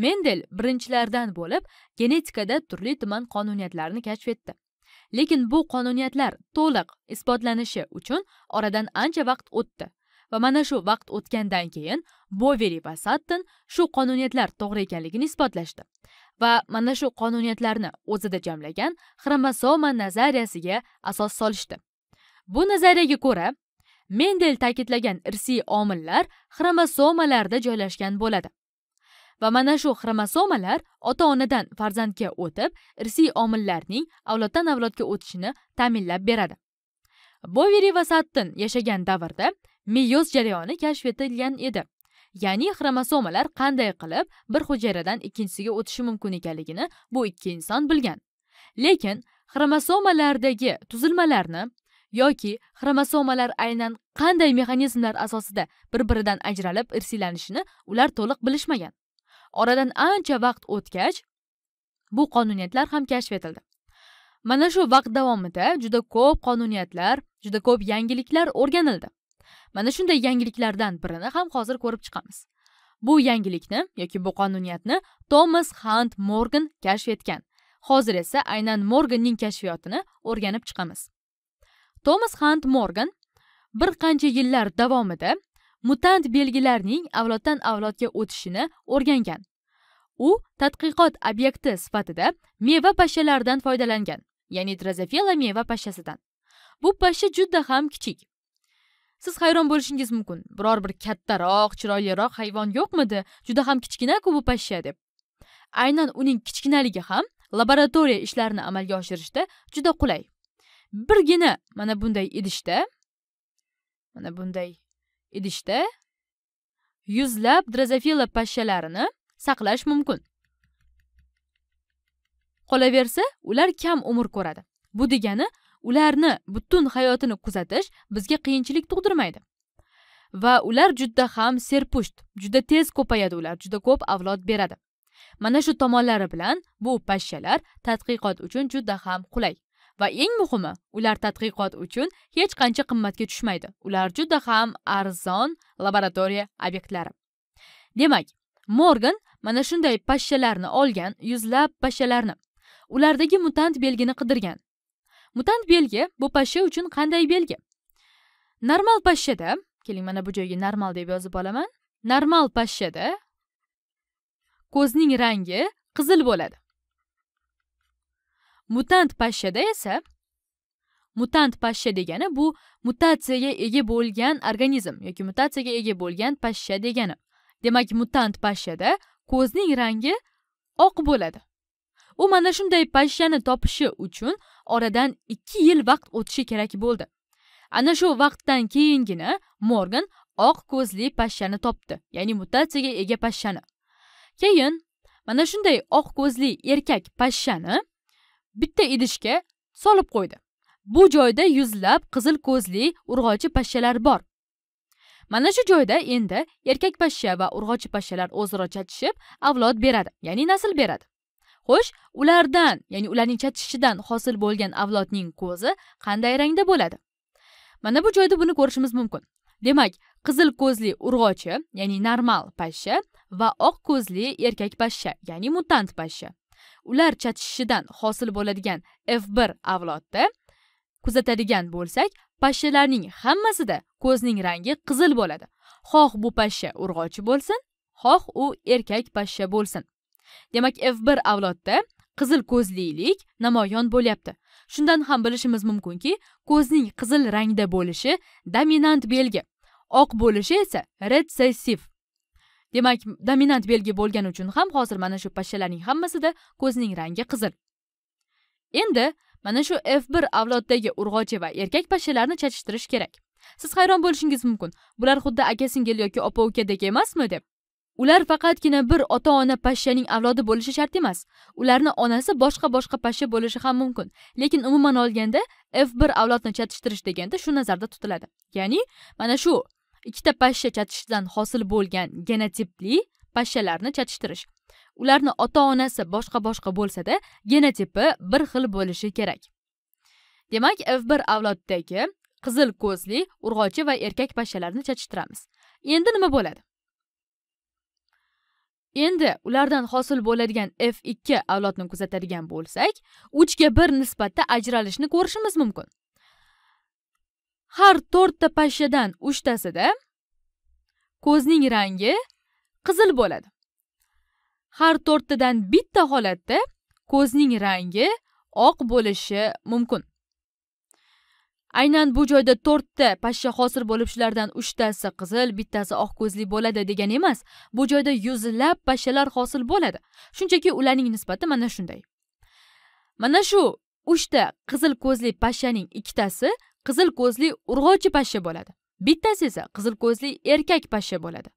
mendel birinchilardan bo'lib genetikada turli tuman qonuniyatlarini kashf etdi lekin bu qonuniyatlar to'liq isbotlanishi uchun oradan ancha vaqt o'tdi va mana shu vaqt o'tgandan keyin boveri va satton shu qonuniyatlar to'g'ri ekanligini isbotlashdi va mana shu qonuniyatlarni o'zida jamlagan xromosoma nazariyasiga asos solishdi bu nazariyaga ko'ra mendel ta'kidlagan irsiy omillar xromosomalarda joylashgan bo'ladi va mana shu xromosomalar ota onadan farzandga o'tib irsiy omillarning avloddan avlodga o'tishini ta'minlab beradi boveri va sattin yashagan davrda miyoz jarayoni kashf etilgan edi ya'ni xromosomalar qanday qilib bir hujayradan ikkinchisiga o'tishi mumkin ekanligini bu ikki inson bilgan lekin xromosomalardagi tuzilmalarni yoki xromosomalar aynan qanday mexanizmlar asosida bir biridan ajralib irsiylanishini ular to'liq bilishmagan oradan ancha vaqt o'tgach bu qonuniyatlar ham kashf etildi mana shu vaqt davomida juda ko'p qonuniyatlar juda ko'p yangiliklar o'rganildi mana shunday yangiliklardan birini ham hozir ko'rib chiqamiz bu yangilikni yoki bu qonuniyatni tomas hant morgan kashf etgan hozir esa aynan morganning kashfiyotini o'rganib chiqamiz tomas hant morgan bir qancha yillar davomida mutant belgilarning avloddan avlodga o'tishini o'rgangan u tadqiqot obyekti sifatida meva pashshalaridan foydalangan ya'ni drozofila meva pashshasidan bu pashsha juda ham kichik siz hayron bo'lishingiz mumkin biror bir kattaroq chiroyliroq hayvon yo'qmidi juda ham kichkinaku bu pashsha deb aynan uning kichkinaligi ham laboratoriya ishlarini amalga oshirishda juda qulay birgina mana bunday idishda mana bunday idishda yuzlab drozofila pashshalarini saqlash mumkin qolaversa ular kam umr ko'radi bu degani ularni butun hayotini kuzatish bizga qiyinchilik tug'dirmaydi va ular juda ham serpusht juda tez ko'payadi ular juda ko'p avlod beradi mana shu tomonlari bilan bu pashshalar tadqiqot uchun juda ham qulay va eng muhimi ular tadqiqot uchun hech qancha qimmatga tushmaydi ular juda ham arzon laboratoriya obyektlari demak morgan mana shunday pashshalarni olgan yuzlab pashshalarni ulardagi mutant belgini qidirgan mutant belgi bu pashsha uchun qanday belgi normal pashshada keling mana bu joyga normal deb yozib olaman normal pashshada ko'zning rangi qizil bo'ladi mutant pashshada esa mutant pashsha degani bu mutatsiyaga ega bo'lgan organizm yoki mutatsiyaga ega bo'lgan pashsha degani demak mutant pashshada ko'zning rangi oq bo'ladi u mana shunday pashshani topishi uchun oradan ikki yil vaqt o'tishi kerak bo'ldi ana shu vaqtdan keyingina morgan oq ko'zli pashshani topdi ya'ni mutatsiyaga ega pashshani keyin mana shunday oq ko'zli erkak pashshani bitta idishga solib qo'ydi bu joyda yuzlab qizil ko'zli urg'ochi pashshalar bor mana shu joyda endi erkak pashsha va urg'ochi pashshalar o'zaro chatishib avlod beradi ya'ni nasl beradi xo'sh ulardan ya'ni ularning chatishishidan hosil bo'lgan avlodning ko'zi qanday rangda bo'ladi mana bu joyda buni ko'rishimiz mumkin demak qizil ko'zli urg'ochi ya'ni normal pashsha va oq ko'zli erkak pashsha ya'ni mutant pashsha ular chatishishidan hosil bo'ladigan f bir avlodda kuzatadigan bo'lsak pashshalarning hammasida ko'zning rangi qizil bo'ladi xoh bu pashsha urg'ochi bo'lsin xoh u erkak pashsha bo'lsin demak f bir avlodda qizil ko'zlilik namoyon bo'lyapti shundan ham bilishimiz mumkinki ko'zning qizil rangda bo'lishi dominant belgi oq bo'lishi esa retsessiv demak dominant belgi bo'lgani uchun ham hozir mana shu pashshalarning hammasida ko'zning rangi qizil endi mana shu f bir avloddagi urg'ochi va erkak pashshalarni chachishtirish kerak siz hayron bo'lishingiz mumkin bular xuddi aka singil yoki opa ukadek emasmi deb ular faqatgina bir ota ona pashshaning avlodi bo'lishi shart emas ularni onasi boshqa boshqa pashsha bo'lishi ham mumkin lekin umuman olganda f bir avlodni chatishtirish deganda shu nazarda tutiladi ya'ni mana shu ikkita pashsha chachishidan hosil bo'lgan genotipli pashshalarni chatishtirish ularni ota onasi boshqa boshqa bo'lsada genotipi bir xil bo'lishi kerak demak f bir avloddagi qizil ko'zli urg'ochi va erkak pashshalarni chachishtiramiz endi nima bo'ladi endi ulardan hosil bo'ladigan f ikki avlodni kuzatadigan bo'lsak uchga bir nisbatda ajralishni ko'rishimiz mumkin har to'rtta pashshadan uchtasida ko'zning rangi qizil bo'ladi har to'rttadan bitta holatda ko'zning rangi oq bo'lishi mumkin aynan bu joyda to'rtta pashsha hosil bo'lib shulardan uchtasi qizil bittasi oq ko'zli bo'ladi degan emas bu joyda yuzlab pashshalar hosil bo'ladi shunchaki ularning nisbati mana shunday mana shu uchta qizil ko'zli pashshaning ikkitasi qizil ko'zli urg'ochi pashsha bo'ladi bittasi esa qizil ko'zli erkak pashsha bo'ladi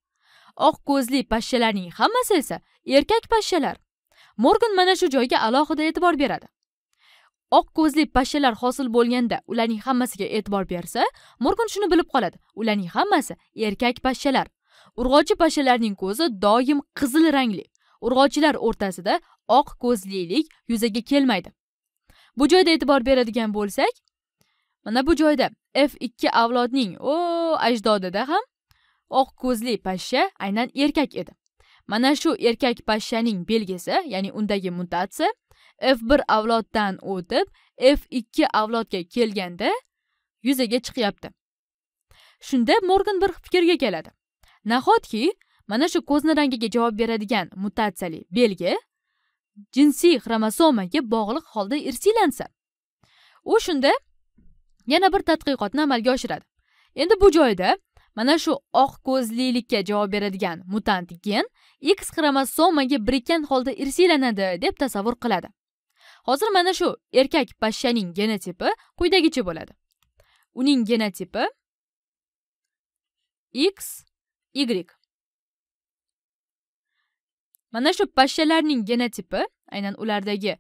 oq ko'zli pashshalarning hammasi esa erkak pashshalar morgan mana shu joyga alohida e'tibor beradi oq ko'zli pashshalar hosil bo'lganda ularning hammasiga e'tibor bersa morgan shuni bilib qoladi ularning hammasi erkak pashshalar urg'ochi pashshalarning ko'zi doim qizil rangli urg'ochilar o'rtasida oq ko'zlilik yuzaga kelmaydi bu joyda e'tibor beradigan bo'lsak mana bu joyda f ikki avlodning o ajdodida ham oq ko'zli pashsha aynan erkak edi mana shu erkak pashshaning belgisi ya'ni undagi mutatsiya f bir avloddan o'tib f ikki avlodga kelganda yuzaga chiqyapti shunda morgan bir fikrga keladi nahotki mana shu ko'zni rangiga javob beradigan mutatsiyali belgi jinsiy xromosomaga bog'liq holda irsilansa u shunda yana bir tadqiqotni amalga oshiradi endi bu joyda mana shu oq ko'zlilikka javob beradigan mutant gen x xromosomaga birikkan holda irsiylanadi deb tasavvur qiladi hozir mana shu erkak pashshaning genotipi quyidagicha bo'ladi uning genotipi x y mana shu pashshalarning genotipi aynan ulardagi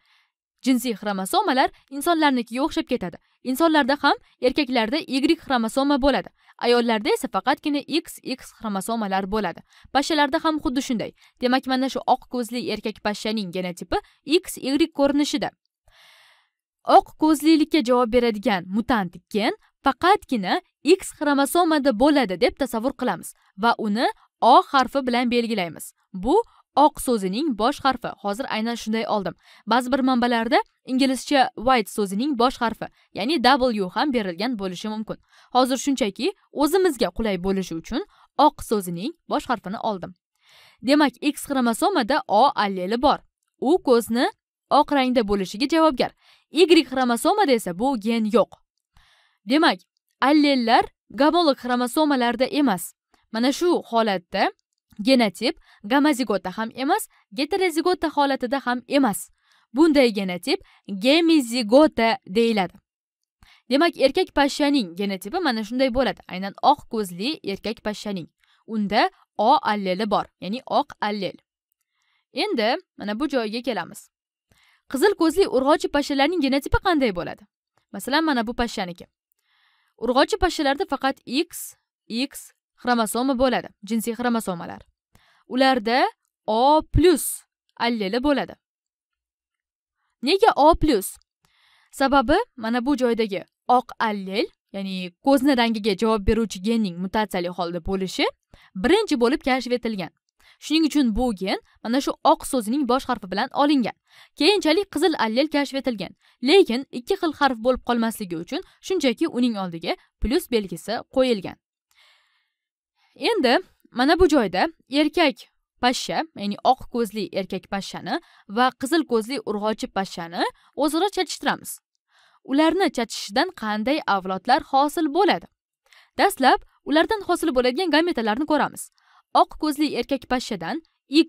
jinsiy xromosomalar insonlarnikiga o'xshab ketadi insonlarda ham erkaklarda y xromosoma bo'ladi ayollarda esa faqatgina x x xromosomalar bo'ladi pashshalarda ham xuddi shunday demak mana shu oq ko'zli erkak pashshaning genotipi x y ko'rinishida oq ko'zlilikka javob beradigan mutant gen faqatgina x xromosomada bo'ladi deb tasavvur qilamiz va uni o harfi bilan belgilaymiz bu oq so'zining bosh harfi hozir aynan shunday oldim ba'zi bir manbalarda inglizcha white so'zining bosh harfi ya'ni w ham berilgan bo'lishi mumkin hozir shunchaki o'zimizga qulay bo'lishi uchun oq so'zining bosh harfini oldim demak x xromosomada o alleli bor u ko'zni oq rangda bo'lishiga javobgar y xromosomada esa bu gen yo'q demak allellar gabolok xromosomalarda emas mana shu holatda genotip gamozigota ham emas geterozigota holatida ham emas bunday genotip gemizigota deyiladi demak erkak pashshaning genotipi mana shunday bo'ladi aynan oq ko'zli erkak pashshaning unda o alleli bor ya'ni oq allel endi mana bu joyiga kelamiz qizil ko'zli urg'ochi pashshalarning genotipi qanday bo'ladi masalan mana bu pashshaniki urg'ochi pashshalarda faqat x x xromosoma bo'ladi jinsiy xromosomalar ularda o plyus alleli bo'ladi nega o plyus sababi mana bu joydagi oq allel ya'ni ko'zni rangiga javob beruvchi genning mutatsiyali holda bo'lishi birinchi bo'lib kashf etilgan shuning uchun bu gen mana shu oq so'zining bosh harfi bilan olingan keyinchalik qizil allel kashf etilgan lekin ikki xil harf bo'lib qolmasligi uchun shunchaki uning oldiga plyus belgisi qo'yilgan endi mana bu joyda erkak pashsha ya'ni oq ko'zli erkak pashshani va qizil ko'zli urg'ochi pashshani o'zaro chatishtiramiz ularni chatishishidan qanday avlodlar hosil bo'ladi dastlab ulardan hosil bo'ladigan gametalarni ko'ramiz oq ko'zli erkak pashshadan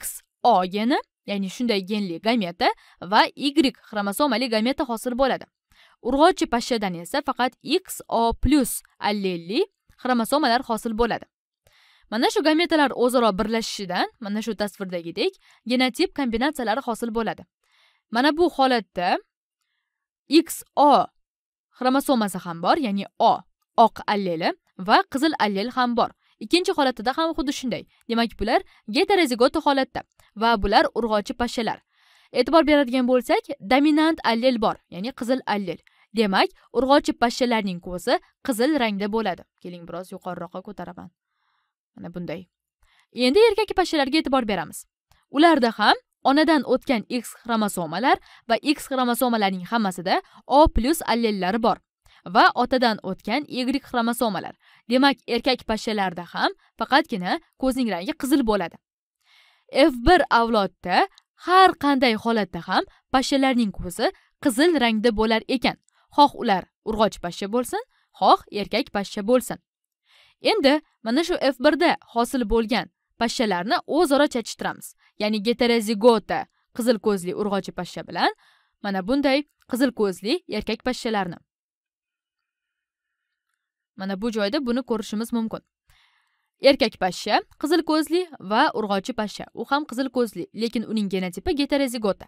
xo geni ya'ni shunday genli gameta va y xromosomali gameta hosil bo'ladi urg'ochi pashshadan esa faqat xo plyus allelli xromosomalar hosil bo'ladi mana shu gametalar o'zaro birlashishidan mana shu tasvirdagidek genotip kombinatsiyalari hosil bo'ladi mana bu holatda xo xromosomasi ham bor ya'ni o oq alleli va qizil allel ham bor ikkinchi holatida ham xuddi shunday demak bular heterozigot holatda va bular urg'ochi pashshalar e'tibor beradigan bo'lsak dominant allel bor ya'ni qizil allel demak urg'ochi pashshalarning ko'zi qizil rangda bo'ladi keling biroz yuqoriroqqa ko'taraman mana bunday endi erkak pashshalarga e'tibor beramiz ularda ham onadan o'tgan x xromosomalar va x xromosomalarning hammasida o plyus allellari bor va otadan o'tgan y xromosomalar demak erkak pashshalarda ham faqatgina ko'zning rangi qizil bo'ladi f bir avlodda har qanday holatda ham pashshalarning ko'zi qizil rangda bo'lar ekan xoh ular urg'och pashsha bo'lsin xoh erkak pashsha bo'lsin endi mana shu f birda hosil bo'lgan pashshalarni o'zaro chachishtiramiz ya'ni geterezigota qizil ko'zli urg'ochi pashsha bilan mana bunday qizil ko'zli erkak pashshalarni mana bu joyda buni ko'rishimiz mumkin erkak pashsha qizil ko'zli va urg'ochi pashsha u ham qizil ko'zli lekin uning genotipi geterezigota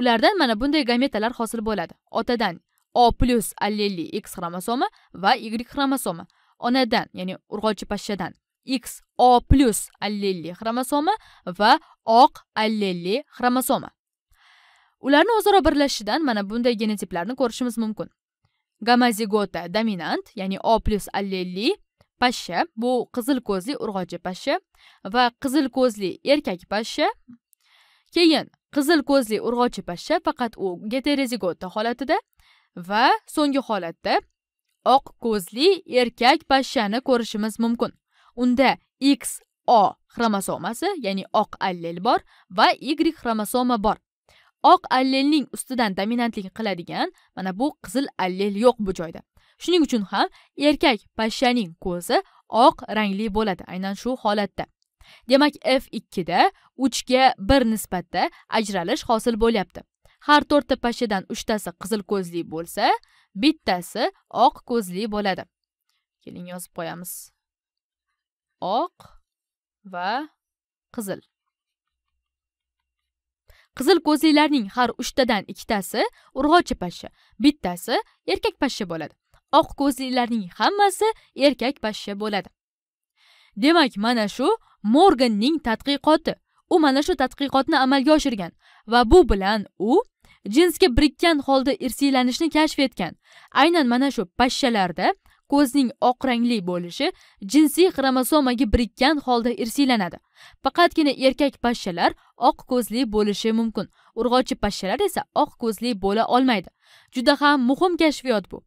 ulardan mana bunday gametalar hosil bo'ladi otadan o plyus allelli x xromosoma va y xromosoma onadan ya'ni urg'ochi pashshadan x o plyus allelli xromosoma va oq allelli xromosoma ularni o'zaro birlashishidan mana bunday genotiplarni ko'rishimiz mumkin gamazigota dominant ya'ni o plyus allelli pashsha bu qizil ko'zli urg'ochi pashsha va qizil ko'zli erkak pashsha keyin qizil ko'zli urg'ochi pashsha faqat u geterezigota holatida va so'nggi holatda oq ko'zli erkak pashshani ko'rishimiz mumkin unda x o xromosomasi ya'ni oq allel bor va y xromosoma bor oq allelning ustidan dominantlik qiladigan mana bu qizil allel yo'q bu joyda shuning uchun ham erkak pashshaning ko'zi oq rangli bo'ladi aynan shu holatda demak f ikkida uchga bir nisbatda ajralish hosil bo'lyapti har to'rtta pashshadan uchtasi qizil ko'zli bo'lsa bittasi oq ko'zli bo'ladi keling yozib qo'yamiz oq va qizil qizil ko'zlilarning har uchtadan ikkitasi urg'ochi pashsha bittasi erkak pashsha bo'ladi oq ko'zlilarning hammasi erkak pashsha bo'ladi demak mana shu morganning tadqiqoti u mana shu tadqiqotni amalga oshirgan va bu bilan u jinsga birikkan holda irsiylanishni kashf etgan aynan mana shu pashshalarda ko'zning oq rangli bo'lishi jinsiy xromosomaga birikkan holda irsiylanadi faqatgina erkak pashshalar oq ko'zli bo'lishi mumkin urg'ochi pashshalar esa oq ko'zli bo'la olmaydi juda ham muhim kashfiyot bu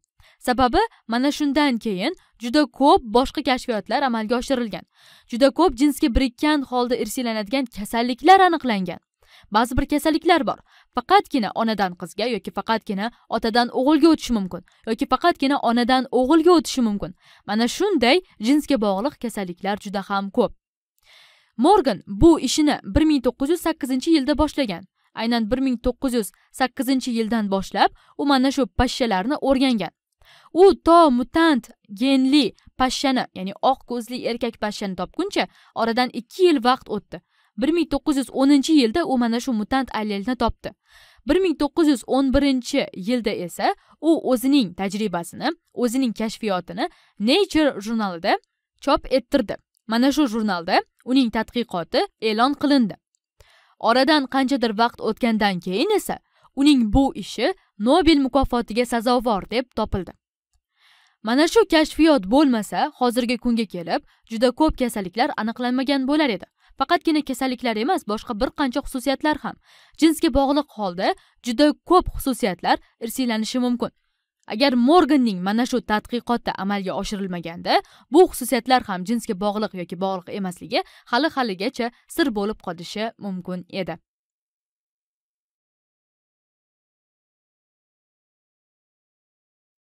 sababi mana shundan keyin juda ko'p boshqa kashfiyotlar amalga oshirilgan juda ko'p jinsga birikkan holda irsiylanadigan kasalliklar aniqlangan ba'zi bir kasalliklar bor faqatgina onadan qizga yoki faqatgina otadan o'g'ilga o'tishi mumkin yoki faqatgina onadan o'g'ilga o'tishi mumkin mana shunday jinsga bog'liq kasalliklar juda ham ko'p morgan bu ishini bir ming to'qqiz yuz sakkizinchi yilda boshlagan aynan bir ming to'qqiz yuz sakkizinchi yildan boshlab u mana shu pashshalarni o'rgangan u to mutant genli pashshani ya'ni oq ko'zli erkak pashshani topguncha oradan ikki yil vaqt o'tdi bir ming to'qqiz yuz o'ninchi yilda u mana shu mutant allelni topdi bir ming to'qqiz yuz o'n birinchi yilda esa u o'zining tajribasini o'zining kashfiyotini nature jurnalida chop ettirdi mana shu jurnalda uning tadqiqoti e'lon qilindi oradan qanchadir vaqt o'tgandan keyin esa uning bu ishi nobel mukofotiga sazovor deb topildi mana shu kashfiyot bo'lmasa hozirgi kunga kelib juda ko'p kasalliklar aniqlanmagan bo'lar edi faqatgina kasalliklar emas boshqa bir qancha xususiyatlar ham jinsga bog'liq holda juda ko'p xususiyatlar irsiylanishi mumkin agar morganning mana shu tadqiqotda amalga oshirilmaganda bu xususiyatlar ham jinsga bog'liq yoki bog'liq emasligi hali haligacha sir bo'lib qolishi mumkin edi